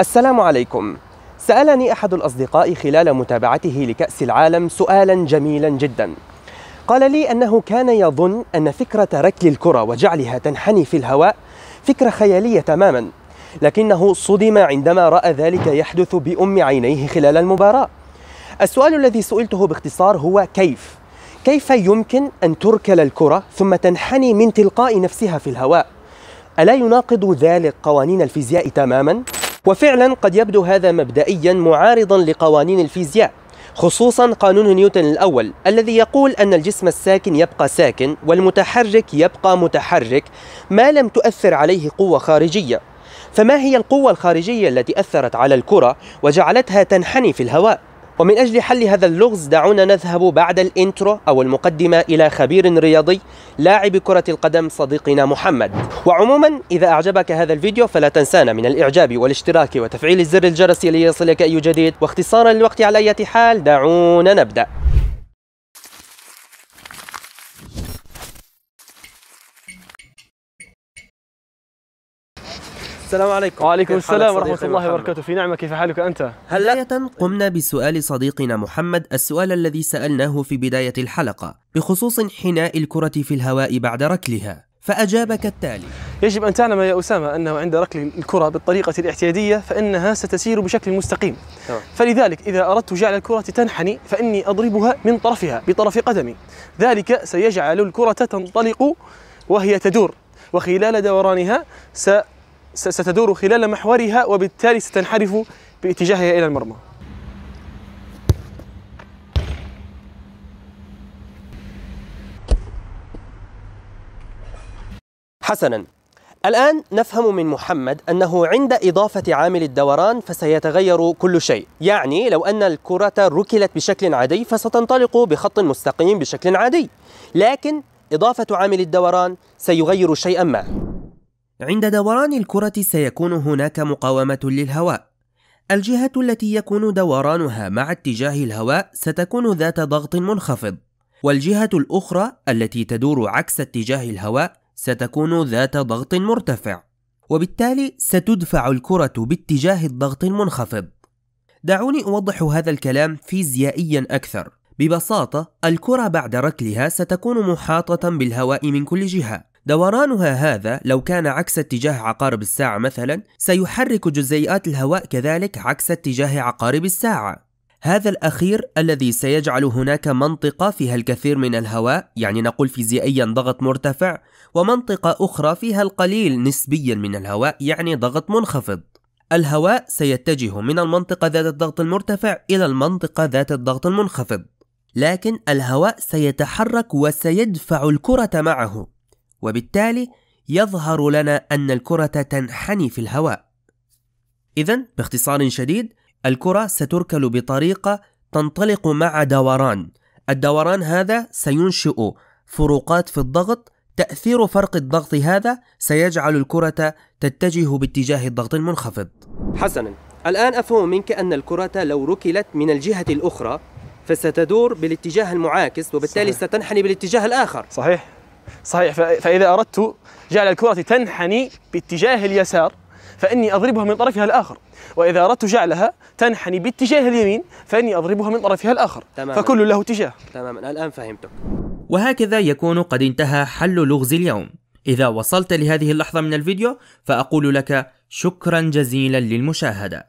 السلام عليكم سألني أحد الأصدقاء خلال متابعته لكأس العالم سؤالا جميلا جدا قال لي أنه كان يظن أن فكرة ركل الكرة وجعلها تنحني في الهواء فكرة خيالية تماما لكنه صدم عندما رأى ذلك يحدث بأم عينيه خلال المباراة السؤال الذي سئلته باختصار هو كيف؟ كيف يمكن أن تركل الكرة ثم تنحني من تلقاء نفسها في الهواء؟ ألا يناقض ذلك قوانين الفيزياء تماما؟ وفعلا قد يبدو هذا مبدئيا معارضا لقوانين الفيزياء خصوصا قانون نيوتن الأول الذي يقول أن الجسم الساكن يبقى ساكن والمتحرك يبقى متحرك ما لم تؤثر عليه قوة خارجية فما هي القوة الخارجية التي أثرت على الكرة وجعلتها تنحني في الهواء؟ ومن أجل حل هذا اللغز دعونا نذهب بعد الإنترو أو المقدمة إلى خبير رياضي لاعب كرة القدم صديقنا محمد وعموما إذا أعجبك هذا الفيديو فلا تنسانا من الإعجاب والاشتراك وتفعيل زر الجرس ليصلك أي جديد واختصارا للوقت على أي حال دعونا نبدأ السلام عليكم وعليكم السلام ورحمة الله وبركاته في نعمة كيف حالك أنت؟ هلا قمنا بسؤال صديقنا محمد السؤال الذي سألناه في بداية الحلقة بخصوص انحناء الكرة في الهواء بعد ركلها فأجاب كالتالي يجب أن تعلم يا أسامة أنه عند ركل الكرة بالطريقة الاعتيادية فإنها ستسير بشكل مستقيم فلذلك إذا أردت جعل الكرة تنحني فإني أضربها من طرفها بطرف قدمي ذلك سيجعل الكرة تنطلق وهي تدور وخلال دورانها س ستدور خلال محورها وبالتالي ستنحرف باتجاهها إلى المرمى حسنا الآن نفهم من محمد أنه عند إضافة عامل الدوران فسيتغير كل شيء يعني لو أن الكرة ركلت بشكل عادي فستنطلق بخط مستقيم بشكل عادي لكن إضافة عامل الدوران سيغير شيئا ما عند دوران الكرة سيكون هناك مقاومة للهواء الجهة التي يكون دورانها مع اتجاه الهواء ستكون ذات ضغط منخفض والجهة الأخرى التي تدور عكس اتجاه الهواء ستكون ذات ضغط مرتفع وبالتالي ستدفع الكرة باتجاه الضغط المنخفض دعوني أوضح هذا الكلام فيزيائيا أكثر ببساطة الكرة بعد ركلها ستكون محاطة بالهواء من كل جهة دورانها هذا لو كان عكس اتجاه عقارب الساعة مثلا سيحرك جزيئات الهواء كذلك عكس اتجاه عقارب الساعة هذا الأخير الذي سيجعل هناك منطقة فيها الكثير من الهواء يعني نقول فيزيائيا ضغط مرتفع ومنطقة أخرى فيها القليل نسبيا من الهواء يعني ضغط منخفض الهواء سيتجه من المنطقة ذات الضغط المرتفع إلى المنطقة ذات الضغط المنخفض لكن الهواء سيتحرك وسيدفع الكرة معه وبالتالي يظهر لنا أن الكرة تنحني في الهواء. إذا باختصار شديد الكرة ستركل بطريقة تنطلق مع دوران. الدوران هذا سينشئ فروقات في الضغط، تأثير فرق الضغط هذا سيجعل الكرة تتجه باتجاه الضغط المنخفض. حسنا، الآن أفهم منك أن الكرة لو ركلت من الجهة الأخرى فستدور بالاتجاه المعاكس وبالتالي صحيح. ستنحني بالاتجاه الآخر. صحيح. صحيح فإذا أردت جعل الكرة تنحني باتجاه اليسار فإني أضربها من طرفها الآخر وإذا أردت جعلها تنحني باتجاه اليمين فإني أضربها من طرفها الآخر تماما. فكل له اتجاه تماما الآن فهمتك وهكذا يكون قد انتهى حل لغز اليوم إذا وصلت لهذه اللحظة من الفيديو فأقول لك شكرا جزيلا للمشاهدة